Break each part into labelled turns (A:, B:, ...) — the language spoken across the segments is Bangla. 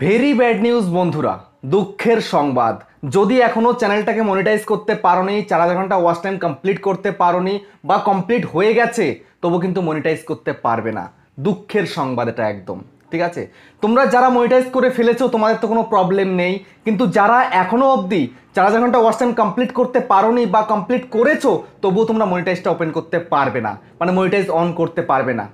A: ভেরি ব্যাড নিউজ বন্ধুরা দুঃখের সংবাদ যদি এখনও চ্যানেলটাকে মনিটাইজ করতে পারোনি চার হাজার ঘন্টা ওয়াচ টাইম কমপ্লিট করতে পারোনি বা কমপ্লিট হয়ে গেছে তবু কিন্তু মনিটাইজ করতে পারবে না দুঃখের সংবাদ এটা একদম ঠিক আছে তোমরা যারা মনিটাইজ করে ফেলেছো তোমাদের তো কোনো প্রবলেম নেই কিন্তু যারা এখনও অবধি চার হাজার ঘন্টা ওয়াশ টাইম কমপ্লিট করতে পারোনি বা কমপ্লিট করেছো তবুও তোমরা মনিটাইজটা ওপেন করতে পারবে না মানে মনিটাইজ অন করতে পারবে না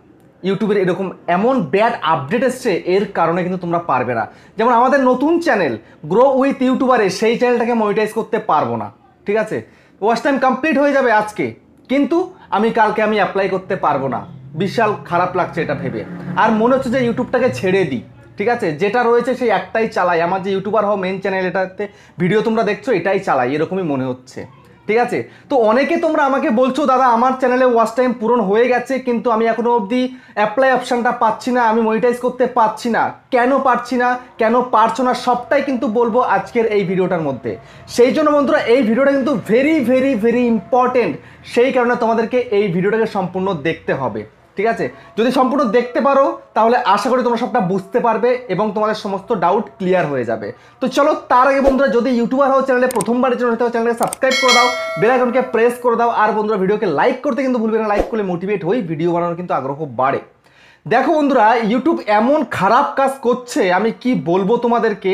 A: ইউটিউবের এরকম এমন ব্যাড আপডেট এসছে এর কারণে কিন্তু তোমরা পারবে না যেমন আমাদের নতুন চ্যানেল গ্রো উইথ ইউটিউবারে সেই চ্যানেলটাকে মনিটাইজ করতে পারবো না ঠিক আছে ওয়াশ টাইম কমপ্লিট হয়ে যাবে আজকে কিন্তু আমি কালকে আমি অ্যাপ্লাই করতে পারবো না বিশাল খারাপ লাগছে এটা ভেবে আর মনে হচ্ছে যে ইউটিউবটাকে ছেড়ে দিই ঠিক আছে যেটা রয়েছে সেই একটাই চালাই আমার যে ইউটিউবার হওয়া মেন চ্যানেল এটাতে ভিডিও তোমরা দেখছো এটাই চালাই এরকমই মনে হচ্ছে ঠিক আছে তো অনেকে তোমরা আমাকে বলছো দাদা আমার চ্যানেলে ওয়াচ টাইম পূরণ হয়ে গেছে কিন্তু আমি এখনও অবধি অ্যাপ্লাই অপশানটা পাচ্ছি না আমি মনিটাইজ করতে পারছি না কেন পারছি না কেন পারছো না সবটাই কিন্তু বলবো আজকের এই ভিডিওটার মধ্যে সেই জন্য বন্ধুরা এই ভিডিওটা কিন্তু ভেরি ভেরি ভেরি ইম্পর্টেন্ট সেই কারণে তোমাদেরকে এই ভিডিওটাকে সম্পূর্ণ দেখতে হবে ঠিক আছে যদি সম্পূর্ণ দেখতে পারো তাহলে আশা করি তোমরা সবটা বুঝতে পারবে এবং তোমাদের সমস্ত ডাউট ক্লিয়ার হয়ে যাবে তো চলো তার আগে বন্ধুরা যদি ইউটিউবার হও চ্যানেলে প্রথমবারের জন্য চ্যানেলকে সাবস্ক্রাইব করে দাও বেলাইকনকে প্রেস করে দাও আর বন্ধুরা ভিডিওকে লাইক করতে কিন্তু ভুলবে না লাইক করলে মোটিভেট হই ভিডিও বানানোর কিন্তু আগ্রহ বাড়ে দেখো বন্ধুরা ইউটিউব এমন খারাপ কাজ করছে আমি কি বলবো তোমাদেরকে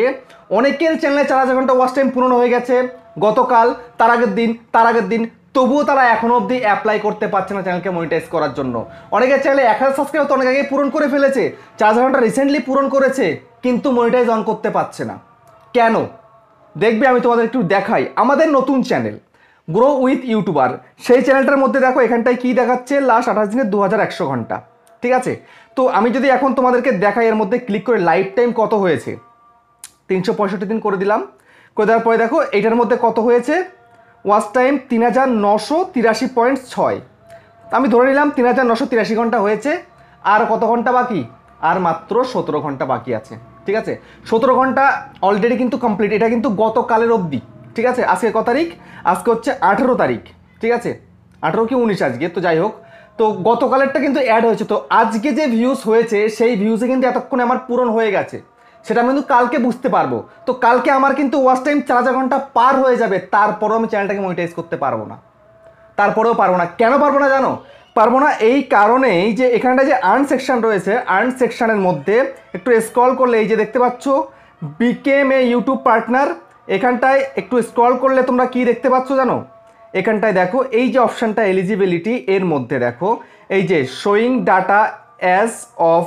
A: অনেকের চ্যানেলে চার হাজার ঘন্টা ওয়াচ টাইম পূরণ হয়ে গেছে গতকাল তার আগের দিন তার আগের দিন তবুও তারা এখনও অবধি অ্যাপ্লাই করতে পারছে না চ্যানেলকে মনিটাইজ করার জন্য অনেকে চ্যানেলে এক হাজার সাবস্ক্রাইব তো অনেক আগেই পূরণ করে ফেলেছে চার ঘন্টা রিসেন্টলি পূরণ করেছে কিন্তু মনিটাইজ অন করতে পারছে না কেন দেখবে আমি তোমাদের একটু দেখাই আমাদের নতুন চ্যানেল গ্রো উইথ ইউটিউবার সেই চ্যানেলটার মধ্যে দেখো এখানটায় কী দেখাচ্ছে লাস্ট আঠাশ দিনের দু হাজার একশো ঘন্টা ঠিক আছে তো আমি যদি এখন তোমাদেরকে দেখাই এর মধ্যে ক্লিক করে লাইফ টাইম কত হয়েছে তিনশো পঁয়ষট্টি দিন করে দিলাম করে দেওয়ার পরে দেখো এটার মধ্যে কত হয়েছে ওয়াচ টাইম তিন হাজার নশো তিরাশি পয়েন্ট ছয় আমি ধরে নিলাম তিন হাজার নশো তিরাশি ঘন্টা হয়েছে আর কত ঘন্টা বাকি আর মাত্র সতেরো ঘন্টা বাকি আছে ঠিক আছে সতেরো ঘন্টা অলরেডি কিন্তু কমপ্লিট এটা কিন্তু গতকালের অবধি ঠিক আছে আজকে ক তারিখ আজকে হচ্ছে আঠেরো তারিখ ঠিক আছে আঠেরো কি উনিশ আজকে তো যাই হোক তো গতকালেরটা কিন্তু অ্যাড হয়েছে তো আজকে যে ভিউজ হয়েছে সেই ভিউজে কিন্তু এতক্ষণে আমার পূরণ হয়ে গেছে সেটা আমি কিন্তু কালকে বুঝতে পারবো তো কালকে আমার কিন্তু ওয়াচ টাইম চার চার ঘন্টা পার হয়ে যাবে তারপরেও আমি চ্যানেলটাকে মনিটাইজ করতে পারবো না তারপরেও পারবো না কেন পারবো না জানো পারবো না এই কারণেই যে এখানটা যে আর্ন সেকশান রয়েছে আর্ন সেকশানের মধ্যে একটু স্ক্রল করলে এই যে দেখতে পাচ্ছ বিকেম এ ইউটিউব পার্টনার এখানটায় একটু স্ক্রল করলে তোমরা কি দেখতে পাচ্ছ জানো এখানটায় দেখো এই যে অপশানটা এলিজিবিলিটি এর মধ্যে দেখো এই যে showing data as of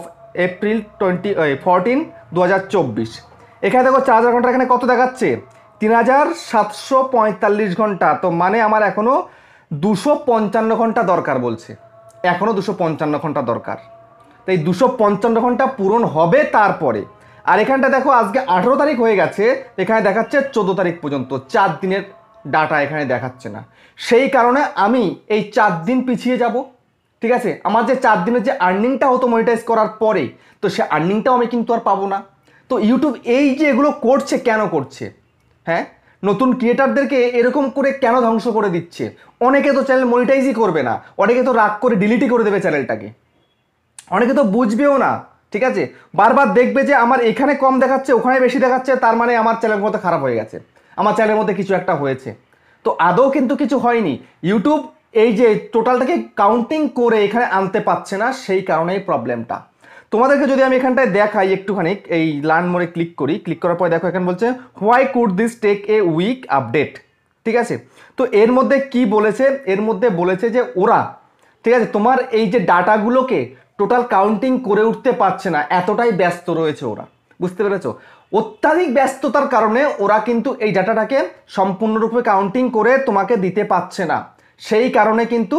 A: April twenty fourteen দু হাজার চব্বিশ এখানে দেখো চার হাজার ঘন্টা এখানে কত দেখাচ্ছে তিন হাজার সাতশো পঁয়তাল্লিশ ঘন্টা তো মানে আমার এখনও দুশো পঞ্চান্ন ঘন্টা দরকার বলছে এখনও দুশো পঞ্চান্ন ঘন্টা দরকার তো এই দুশো পঞ্চান্ন ঘন্টা পূরণ হবে তারপরে আর এখানটা দেখো আজকে আঠেরো তারিখ হয়ে গেছে এখানে দেখাচ্ছে চোদ্দো তারিখ পর্যন্ত চার দিনের ডাটা এখানে দেখাচ্ছে না সেই কারণে আমি এই চার দিন পিছিয়ে যাব ঠিক আছে আমার যে চার দিনের যে আর্নিংটা হতো মনিটাইজ করার পরে তো সে আর্নিংটাও আমি কিন্তু আর পাবো না তো ইউটিউব এই যে এগুলো করছে কেন করছে হ্যাঁ নতুন ক্রিয়েটারদেরকে এরকম করে কেন ধ্বংস করে দিচ্ছে অনেকে তো চ্যানেল মনিটাইজই করবে না অনেকে তো রাগ করে ডিলিটই করে দেবে চ্যানেলটাকে অনেকে তো বুঝবেও না ঠিক আছে বারবার দেখবে যে আমার এখানে কম দেখাচ্ছে ওখানে বেশি দেখাচ্ছে তার মানে আমার চ্যানেলের মধ্যে খারাপ হয়ে গেছে আমার চ্যানেলের মধ্যে কিছু একটা হয়েছে তো আদৌ কিন্তু কিছু হয়নি ইউটিউব এই যে টোটালটাকে কাউন্টিং করে এখানে আনতে পারছে না সেই কারণেই প্রবলেমটা তোমাদেরকে যদি আমি এখানটায় দেখাই একটুখানি এই লার্ন মোড়ে ক্লিক করি ক্লিক করার পরে দেখো এখানে বলছে why could this take a week update ঠিক আছে তো এর মধ্যে কি বলেছে এর মধ্যে বলেছে যে ওরা ঠিক আছে তোমার এই যে ডাটাগুলোকে টোটাল কাউন্টিং করে উঠতে পারছে না এতটাই ব্যস্ত রয়েছে ওরা বুঝতে পেরেছ অত্যাধিক ব্যস্ততার কারণে ওরা কিন্তু এই ডাটাটাকে সম্পূর্ণরূপে কাউন্টিং করে তোমাকে দিতে পারছে না সেই কারণে কিন্তু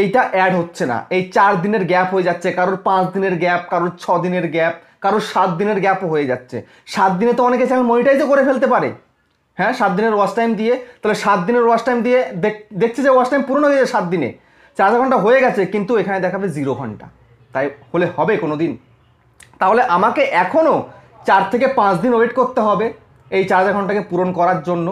A: এইটা অ্যাড হচ্ছে না এই চার দিনের গ্যাপ হয়ে যাচ্ছে কারোর পাঁচ দিনের গ্যাপ কারোর ছ দিনের গ্যাপ কারোর সাত দিনের গ্যাপও হয়ে যাচ্ছে সাত দিনে তো অনেকে চ্যানেল মনিটাইজও করে ফেলতে পারে হ্যাঁ সাত দিনের ওয়াশ টাইম দিয়ে তাহলে সাত দিনের ওয়াশ টাইম দিয়ে দেখছে যে ওয়াশ টাইম পূরণ হয়ে যায় সাত দিনে চার ঘন্টা হয়ে গেছে কিন্তু এখানে দেখাবে জিরো ঘন্টা তাই হলে হবে কোনো দিন তাহলে আমাকে এখনও চার থেকে পাঁচ দিন ওয়েট করতে হবে এই চার ঘন্টাকে পূরণ করার জন্য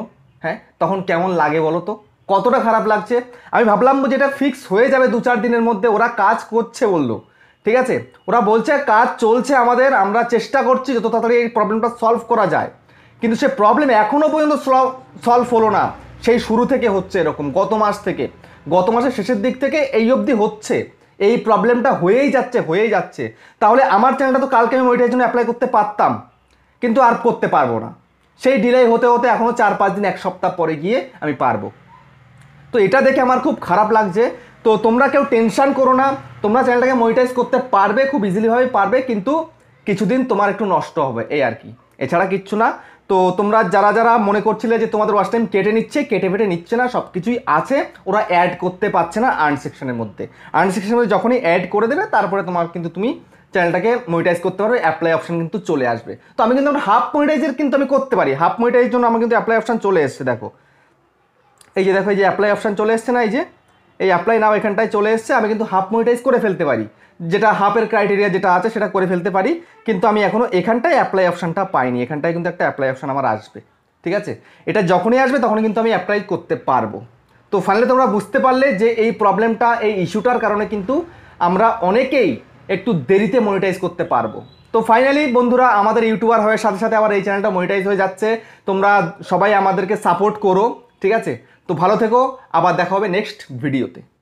A: হ্যাঁ তখন কেমন লাগে বলো তো কতটা খারাপ লাগছে আমি ভাবলাম যে এটা ফিক্স হয়ে যাবে দু চার দিনের মধ্যে ওরা কাজ করছে বললো ঠিক আছে ওরা বলছে কাজ চলছে আমাদের আমরা চেষ্টা করছি যত তাড়াতাড়ি এই প্রবলেমটা সলভ করা যায় কিন্তু সে প্রবলেম এখনও পর্যন্ত সলভ হলো না সেই শুরু থেকে হচ্ছে এরকম গত মাস থেকে গত মাসের শেষের দিক থেকে এই অবধি হচ্ছে এই প্রবলেমটা হয়েই যাচ্ছে হয়েই যাচ্ছে তাহলে আমার চ্যানেলটা তো কালকে আমি ওইটার জন্য অ্যাপ্লাই করতে পারতাম কিন্তু আর করতে পারবো না সেই ডিলে হতে হতে এখনও চার পাঁচ দিন এক সপ্তাহ পরে গিয়ে আমি পারবো তো এটা দেখে আমার খুব খারাপ লাগছে তো তোমরা কেউ টেনশান করো না তোমরা চ্যানেলটাকে মনিটাইজ করতে পারবে খুব ইজিলিভাবে পারবে কিন্তু কিছুদিন তোমার একটু নষ্ট হবে এই আর কি এছাড়া কিচ্ছু না তো তোমরা যারা যারা মনে করছিলে যে তোমাদের ওয়াশ টাইম কেটে নিচ্ছে কেটে ফেটে নিচ্ছে না সব কিছুই আছে ওরা অ্যাড করতে পারছে না আর্ন সেকশনের মধ্যে আর্ন সেকশনের মধ্যে যখনই অ্যাড করে দেবে তারপরে তোমার কিন্তু তুমি চ্যানেলটাকে মনিটাইজ করতে পারবে অ্যাপ্লাই অপশন কিন্তু চলে আসবে তো আমি কিন্তু হাফ মনিটাইজের কিন্তু আমি করতে পারি হাফ মনিটাইজের জন্য আমার কিন্তু অ্যাপ্লাই অপশন চলে এসছে দেখো এই যে দেখো এই যে অ্যাপ্লাই অপশান চলে এসছে না এই যে এই অ্যাপ্লাই নাও এখানটায় চলে এসছে আমি কিন্তু হাফ মনিটাইজ করে ফেলতে পারি যেটা হাফের ক্রাইটেরিয়া যেটা আছে সেটা করে ফেলতে পারি কিন্তু আমি এখনও এখানটায় অ্যাপ্লাই অপশানটা পাইনি এখানটায় কিন্তু একটা অ্যাপ্লাই অপশান আমার আসবে ঠিক আছে এটা যখনই আসবে তখন কিন্তু আমি অ্যাপ্লাই করতে পারবো তো ফাইনালি তোমরা বুঝতে পারলে যে এই প্রবলেমটা এই ইস্যুটার কারণে কিন্তু আমরা অনেকেই একটু দেরিতে মনিটাইজ করতে পারবো তো ফাইনালি বন্ধুরা আমাদের ইউটিউবার হওয়ার সাথে সাথে আবার এই চ্যানেলটা মনিটাইজ হয়ে যাচ্ছে তোমরা সবাই আমাদেরকে সাপোর্ট করো ঠিক আছে তো ভালো থেকো আবার দেখা হবে নেক্সট ভিডিওতে